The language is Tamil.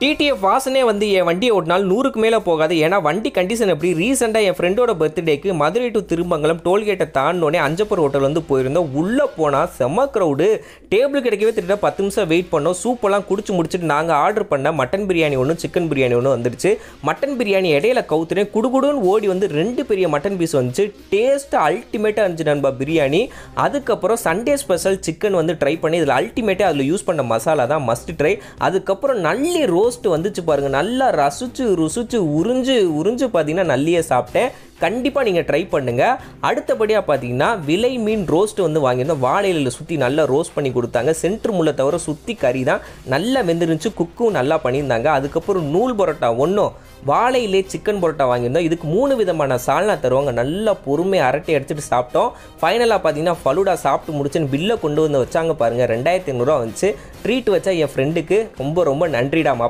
டிடிஎஃப் வாசனே வந்து என் வண்டியை ஓட்டினால் நூறுக்கு மேலே போகாது ஏன்னா வண்டி கண்டிஷன் எப்படி ரீசெண்டாக என் ஃப்ரெண்டோட பர்த்டேக்கு மதுரை டு திருமங்கலம் டோல்கேட்டை தாண்டினோடனே அஞ்சப்பர் ஹோட்டல் வந்து போயிருந்தோம் உள்ளே போனால் செம்ம க்ரௌடு டேபிள் கிடைக்கவே திட்ட பத்து நிமிஷம் வெயிட் பண்ணோம் சூப்பெல்லாம் குடிச்சு முடிச்சுட்டு நாங்கள் ஆர்டர் பண்ண மட்டன் பிரியாணி ஒன்று சிக்கன் பிரியாணி ஒன்று வந்துருச்சு மட்டன் பிரியாணி இடையில கவுத்துனே குடுகுடுன்னு ஓடி வந்து ரெண்டு பெரிய மட்டன் பீஸ் வந்துச்சு டேஸ்ட்டு அல்டிமேட்டாக இருந்துச்சு நண்பா பிரியாணி அதுக்கப்புறம் சண்டே ஸ்பெஷல் சிக்கன் வந்து ட்ரை பண்ணி இதில் அல்டிமேட்டாக அதில் யூஸ் பண்ண மசாலா தான் மஸ்ட் ட்ரை அதுக்கப்புறம் நல்லி ரோ ரோஸ்ட் வந்துச்சு பாருங்கள் நல்லா ரசிச்சு ருசிச்சு உறிஞ்சு உறிஞ்சு பார்த்தீங்கன்னா நல்லியே சாப்பிட்டேன் கண்டிப்பாக நீங்கள் ட்ரை பண்ணுங்கள் அடுத்தபடியாக பார்த்தீங்கன்னா விலை மீன் ரோஸ்ட் வந்து வாங்கியிருந்தோம் வாழையில சுற்றி நல்லா ரோஸ்ட் பண்ணி கொடுத்தாங்க சென்ட்ரு முள்ளை தவிர சுற்றி கறி தான் நல்லா வெந்துருந்துச்சு குக்கும் நல்லா பண்ணியிருந்தாங்க அதுக்கப்புறம் நூல் பரோட்டா ஒன்றும் வாழையிலே சிக்கன் பரோட்டா வாங்கியிருந்தோம் இதுக்கு மூணு விதமான சால்னா தருவாங்க நல்லா பொறுமையாக அரட்டை அடிச்சுட்டு சாப்பிட்டோம் ஃபைனலாக பார்த்தீங்கன்னா ஃபலூடா சாப்பிட்டு முடிச்சுன்னு பில்லை கொண்டு வந்து வச்சாங்க பாருங்கள் ரெண்டாயிரத்தி ஐநூறுரூவா வந்துச்சு ட்ரீட் வச்சா என் ஃப்ரெண்டுக்கு ரொம்ப ரொம்ப நன்றிடாமா